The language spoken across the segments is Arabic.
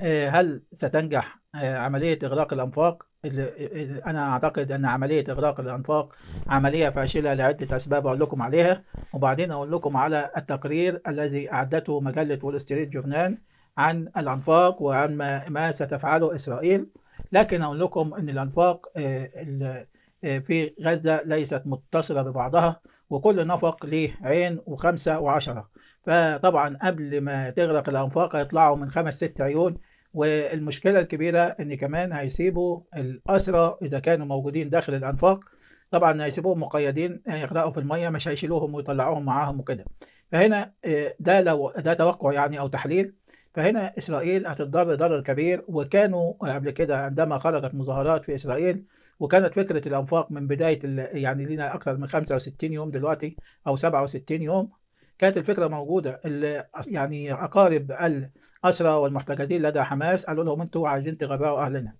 آه، هل ستنجح آه، عملية إغلاق الأنفاق؟ آه، أنا أعتقد أن عملية إغلاق الأنفاق عملية فاشلة لعدة أسباب أقول لكم عليها وبعدين أقول لكم على التقرير الذي أعدته مجلة وول ستريت جورنال عن الأنفاق وعن ما ستفعله إسرائيل لكن أقول لكم أن الأنفاق آه، في غزة ليست متصلة ببعضها وكل نفق ليه عين وخمسة وعشرة فطبعا قبل ما تغرق الأنفاق هيطلعوا من خمس ست عيون والمشكلة الكبيرة إن كمان هيسيبوا الأسرى إذا كانوا موجودين داخل الأنفاق طبعا هيسيبوهم مقيدين هيغرقوا في المية مش هيشيلوهم ويطلعوهم معاهم وكده فهنا آه، ده لو ده توقع يعني أو تحليل فهنا إسرائيل هتتضرر ضرر كبير وكانوا قبل كده عندما خرجت مظاهرات في إسرائيل وكانت فكرة الأنفاق من بداية يعني لنا أكثر من 65 يوم دلوقتي أو 67 يوم كانت الفكرة موجودة اللي يعني أقارب الأسرى والمحتجزين لدى حماس قالوا لهم أنتوا عايزين تغرقوا أهلنا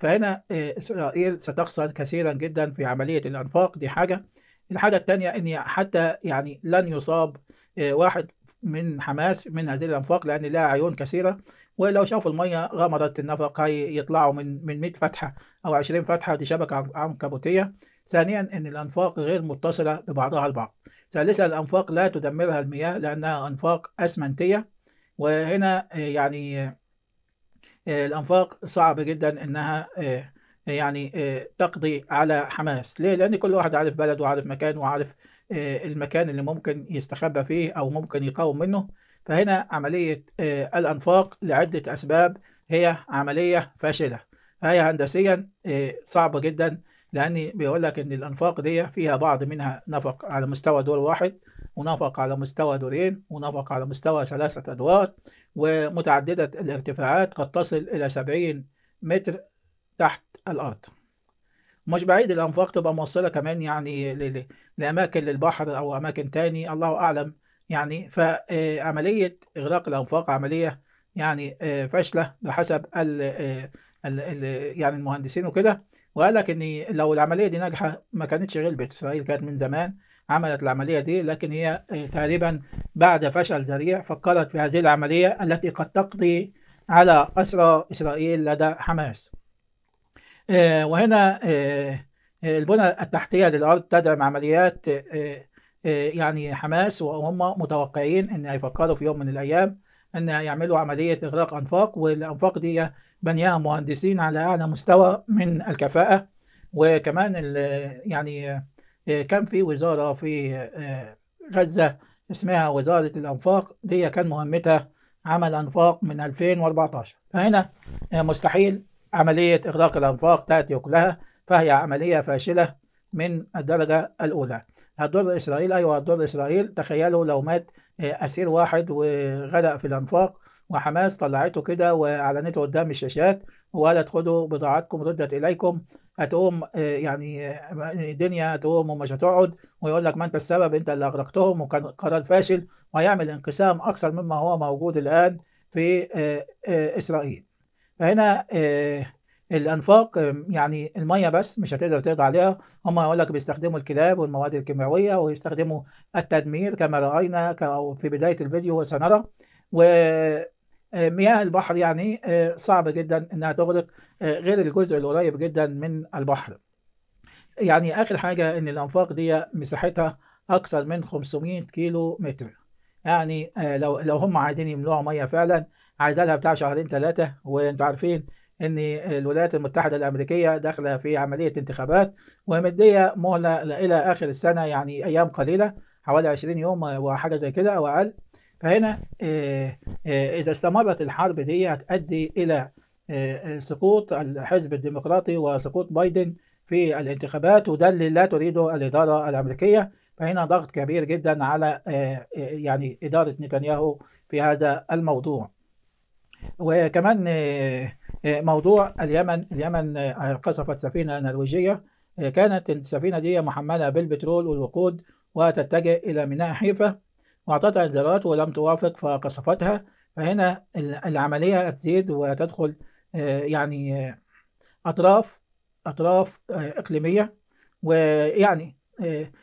فهنا آه، إسرائيل ستخسر كثيرا جدا في عملية الأنفاق دي حاجة الحاجة الثانية أن حتى يعني لن يصاب آه، واحد من حماس من هذه الأنفاق لأن لها عيون كثيرة ولو شافوا المية غمرت النفق هي يطلعوا من من 100 فتحة أو 20 فتحة دي شبكة عنكبوتية ثانيا أن الأنفاق غير متصلة ببعضها البعض ثالثا الأنفاق لا تدمرها المياه لأنها أنفاق أسمنتية وهنا يعني آه، الأنفاق صعب جدا أنها آه، يعني آه، تقضي على حماس ليه؟ لأن كل واحد عارف بلده وعارف مكانه وعارف آه، المكان اللي ممكن يستخبى فيه أو ممكن يقاوم منه فهنا عملية آه، الأنفاق لعدة أسباب هي عملية فاشلة فهي هندسيا آه، صعبة جدا لأن بيقول لك إن الأنفاق دي فيها بعض منها نفق على مستوى دور واحد ونفق على مستوى دورين ونفق على مستوى ثلاثة أدوار ومتعددة الارتفاعات قد تصل إلى 70 متر تحت الأرض مش بعيد الانفاق تبقى موصله كمان يعني لاماكن للبحر او اماكن تاني الله اعلم يعني فعمليه آه، اغلاق الانفاق عمليه يعني آه، فاشله بحسب آه، ال ال يعني المهندسين وكده وقال لك ان لو العمليه دي ناجحه ما كانتش غلبت اسرائيل كانت من زمان عملت العمليه دي لكن هي تقريبا بعد فشل ذريع فكرت في هذه العمليه التي قد تقضي على اسرى اسرائيل لدى حماس آه، وهنا آه، آه، البنى التحتية للأرض تدعم عمليات يعني حماس وهم متوقعين أن هيفكروا في يوم من الأيام أن يعملوا عملية إغلاق أنفاق والأنفاق دي بنيها مهندسين على أعلى مستوى من الكفاءة وكمان يعني كان في وزارة في غزة اسمها وزارة الأنفاق دي كان مهمتها عمل أنفاق من 2014 فهنا مستحيل عملية إغلاق الأنفاق تأتي كلها فهي عملية فاشلة من الدرجة الأولى هتضر إسرائيل أيوة هتضر إسرائيل تخيلوا لو مات آه، أسير واحد وغرق في الأنفاق وحماس طلعته كده وأعلنته قدام الشاشات وقالت خدوا بضاعتكم ردت إليكم هتقوم آه، يعني آه، الدنيا هتقوم ومش هتقعد ويقول لك ما أنت السبب أنت اللي أغرقتهم وكان قرار فاشل وهيعمل انقسام أكثر مما هو موجود الآن في إسرائيل فهنا آه، الانفاق آه، يعني الميه بس مش هتقدر تقضي عليها هم يقول لك بيستخدموا الكلاب والمواد الكيماويه ويستخدموا التدمير كما راينا او في بدايه الفيديو وسنرى ومياه آه، البحر يعني صعب جدا انها تغرق غير الجزء القريب جدا من البحر يعني اخر حاجه ان الانفاق دي مساحتها اكثر من 500 كيلو متر يعني لو لو هم عايزين يملوها ميه فعلا عايزه لها بتاع شهرين ثلاثه وانتوا عارفين ان الولايات المتحده الامريكيه داخله في عمليه انتخابات ومديه مهله الى اخر السنه يعني ايام قليله حوالي 20 يوم وحاجه زي كده او اقل فهنا آه، آه، اذا استمرت الحرب دي هتؤدي الى آه، سقوط الحزب الديمقراطي وسقوط بايدن في الانتخابات وده اللي لا تريده الاداره الامريكيه فهنا ضغط كبير جدا على يعني اداره نتنياهو في هذا الموضوع وكمان آه، آه، موضوع اليمن اليمن آه، قصفت سفينة نرويجية كانت السفينة دي محملة بالبترول والوقود وتتجه إلى ميناء حيفا وأعطتها إنذارات ولم توافق فقصفتها فهنا العملية تزيد وتدخل يعني أطراف أطراف إقليمية ويعني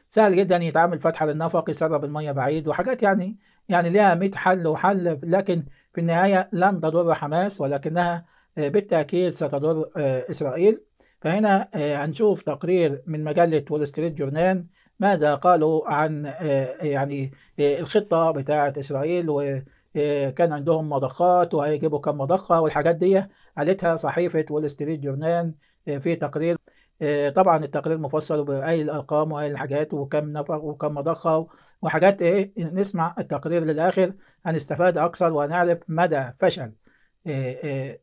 سهل جدا يتعامل فتح للنفق يسرب المية بعيد وحاجات يعني يعني ليها 100 حل وحل لكن في النهاية لن تضر حماس ولكنها آه، بالتأكيد ستضر آه، إسرائيل فهنا آه، هنشوف تقرير من مجلة وول ستريت جورنان ماذا قالوا عن يعني الخطة بتاعة إسرائيل وكان عندهم مضخات وهيجيبوا كم مضخة والحاجات دي قالتها صحيفة وول ستريت جورنان في تقرير آه، طبعا التقرير مفصل وباي الارقام وأي الحاجات وكم نفر وكم مضخه وحاجات ايه نسمع التقرير للاخر هنستفاد اكثر وهنعرف مدى فشل آه، آه،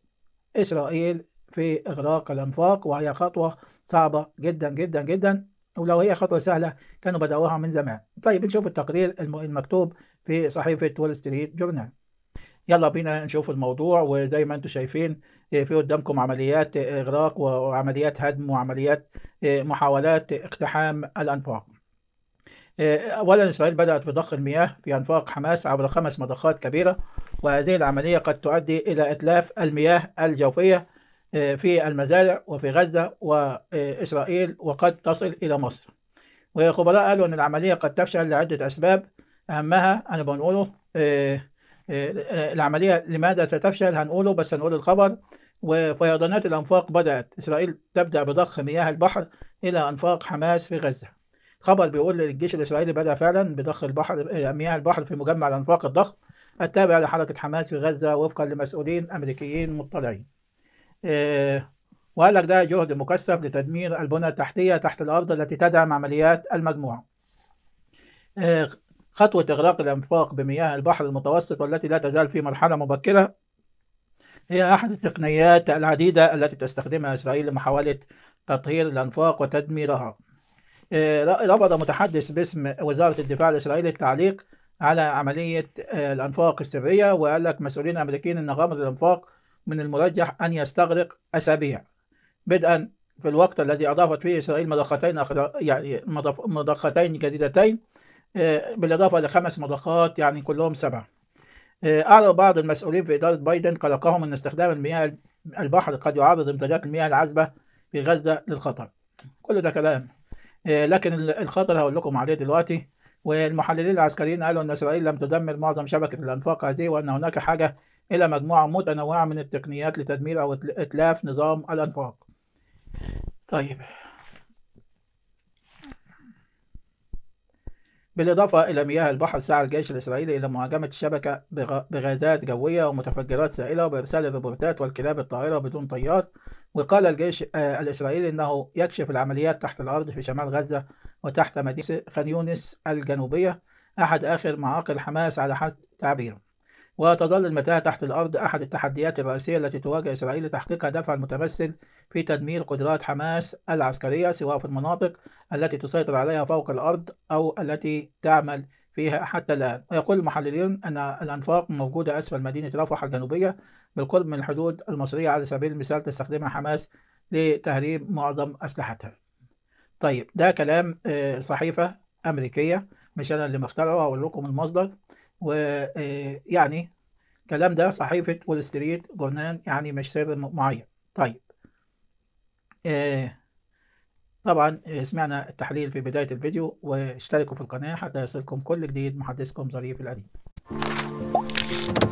اسرائيل في اغراق الانفاق وهي خطوه صعبه جدا جدا جدا ولو هي خطوه سهله كانوا بدأوها من زمان. طيب نشوف التقرير المكتوب في صحيفه وول ستريت جورنال. يلا بينا نشوف الموضوع وزي ما انتم شايفين آه، في قدامكم عمليات آه، اغراق وعمليات هدم وعمليات آه، محاولات اقتحام الانفاق اولا اسرائيل بدات بضخ المياه في انفاق حماس عبر خمس مضخات كبيره وهذه العمليه قد تؤدي الى اتلاف المياه الجوفيه في المزارع وفي غزه واسرائيل وقد تصل الى مصر وخبراء قالوا ان العمليه قد تفشل لعده اسباب اهمها انا بنقوله آه، العملية لماذا ستفشل هنقوله بس هنقول الخبر وفيضانات الأنفاق بدأت إسرائيل تبدأ بضخ مياه البحر إلى أنفاق حماس في غزة خبر بيقول الجيش الإسرائيلي بدأ فعلا بضخ البحر آه، مياه البحر في مجمع الأنفاق الضخم التابع لحركة حماس في غزة وفقا لمسؤولين أمريكيين مطلعين آه، وقال لك ده جهد مكثف لتدمير البنى التحتية تحت الأرض التي تدعم عمليات المجموعة خطوة إغلاق الأنفاق بمياه البحر المتوسط والتي لا تزال في مرحلة مبكرة هي أحد التقنيات العديدة التي تستخدمها إسرائيل لمحاولة تطهير الأنفاق وتدميرها آه، رفض متحدث باسم وزارة الدفاع الإسرائيلي التعليق على عملية آه، الأنفاق السرية وقال لك مسؤولين أمريكيين أن غامض الأنفاق من المرجح أن يستغرق أسابيع بدءا في الوقت الذي أضافت فيه إسرائيل مضختين أخر... يعني مضختين جديدتين آه، بالإضافة لخمس مضخات يعني كلهم سبعة آه، اعلن بعض المسؤولين في إدارة بايدن قلقهم أن استخدام المياه البحر قد يعرض امتدادات المياه العذبة في غزة للخطر كل ده كلام آه، لكن الخطر هقول لكم عليه دلوقتي والمحللين العسكريين قالوا أن إسرائيل لم تدمر معظم شبكة الأنفاق هذه وأن هناك حاجة إلى مجموعة متنوعة من التقنيات لتدمير أو إتلاف نظام الأنفاق طيب بالإضافة إلى مياه البحر سعى الجيش الإسرائيلي إلى مهاجمة الشبكة بغازات جوية ومتفجرات سائلة وبإرسال الروبوتات والكلاب الطائرة بدون طيار وقال الجيش آه، الإسرائيلي أنه يكشف العمليات تحت الأرض في شمال غزة وتحت مدينة خان يونس الجنوبية أحد آخر معاقل حماس على حسب تعبيره وتظل المتاهة تحت الأرض أحد التحديات الرئيسية التي تواجه إسرائيل لتحقيق هدفها المتمثل في تدمير قدرات حماس العسكرية سواء في المناطق التي تسيطر عليها فوق الأرض أو التي تعمل فيها حتى الآن ويقول المحللون أن الأنفاق موجودة أسفل مدينة رفح الجنوبية بالقرب من الحدود المصرية على سبيل المثال تستخدمها حماس لتهريب معظم أسلحتها طيب ده كلام آه، صحيفة أمريكية مش أنا اللي مخترعه هقول لكم المصدر ويعني آه، الكلام ده صحيفة وول ستريت جورنال يعني مش سر معين طيب آه، طبعا آه، سمعنا التحليل في بداية الفيديو واشتركوا في القناة حتى يصلكم كل جديد محدثكم ظريف الأديب